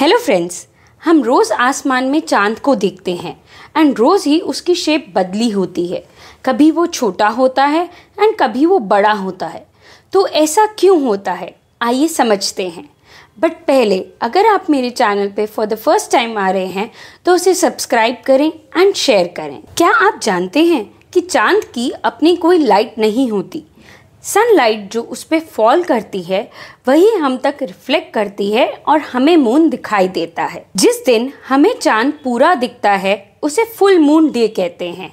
hello friends हम रोज़ आसमान में चांद को देखते हैं एंड रोज़ ही उसकी शेप बदली होती है कभी वो छोटा होता है एंड कभी वो बड़ा होता है तो ऐसा क्यों होता है आइए समझते हैं बट पहले अगर आप मेरे चैनल पे फॉर द फर्स्ट टाइम आ रहे हैं तो उसे सब्सक्राइब करें एंड शेयर करें क्या आप जानते हैं कि चांद की अपनी कोई लाइट नहीं होती सनलाइट जो उस पर फॉल करती है वही हम तक रिफ्लेक्ट करती है और हमें मून दिखाई देता है जिस दिन हमें चांद पूरा दिखता है उसे फुल मून डे कहते हैं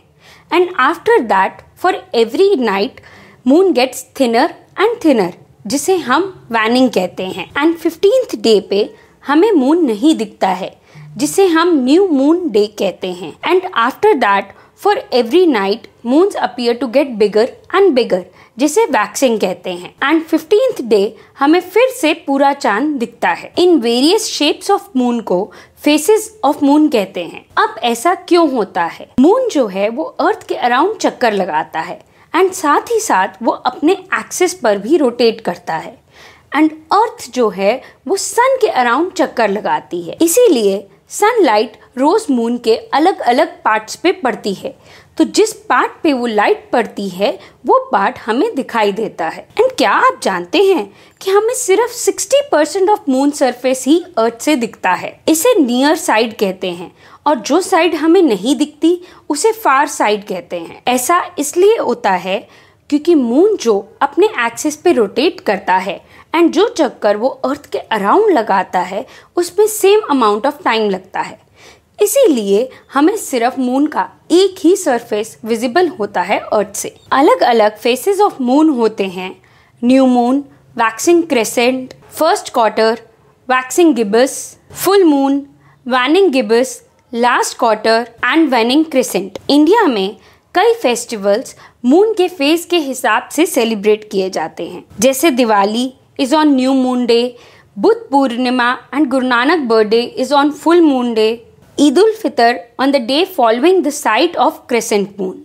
and after that for every night moon gets thinner and thinner जिसे हम वैनिंग कहते हैं एंड फिफ्टींथ डे पे हमें मून नहीं दिखता है जिसे हम न्यू मून डे कहते हैं and after that for every night moons appear to get bigger and bigger जिसे वैक्सिंग कहते हैं एंड फिफ्टींथ डे हमें फिर से पूरा चांद दिखता है in various shapes of moon को फेसेस ऑफ मून कहते हैं अब ऐसा क्यों होता है मून जो है वो अर्थ के अराउंड चक्कर लगाता है एंड साथ ही साथ वो अपने एक्सिस पर भी रोटेट करता है एंड अर्थ जो है वो सन के अराउंड चक्कर लगाती है इसीलिए सनलाइट रोज मून के अलग अलग पार्ट्स पे पड़ती है तो जिस पार्ट पे वो लाइट पड़ती है वो पार्ट हमें दिखाई देता है एंड क्या आप जानते हैं कि हमें सिर्फ 60 परसेंट ऑफ मून सरफेस ही अर्थ से दिखता है इसे नियर साइड कहते हैं और जो साइड हमें नहीं दिखती उसे फार साइड कहते हैं ऐसा इसलिए होता है क्योंकि मून जो अपने एक्सिस पे रोटेट करता है एंड जो चक्कर वो अर्थ के अराउंड लगाता है उसमें सेम अमाउंट ऑफ टाइम लगता है इसीलिए हमें सिर्फ मून का एक ही सरफेस विजिबल होता है अर्थ से अलग अलग फेसेस ऑफ मून होते हैं new moon waxing crescent first quarter waxing gibbous full moon waning gibbous last quarter and waning crescent India में कई फेस्टिवल्स मून के फेस के हिसाब से सेलिब्रेट किए जाते हैं जैसे Diwali is on new moon day Buddha Purnima and Guru Nanak birthday is on full moon day Eid ul Fitr on the day following the sight of crescent moon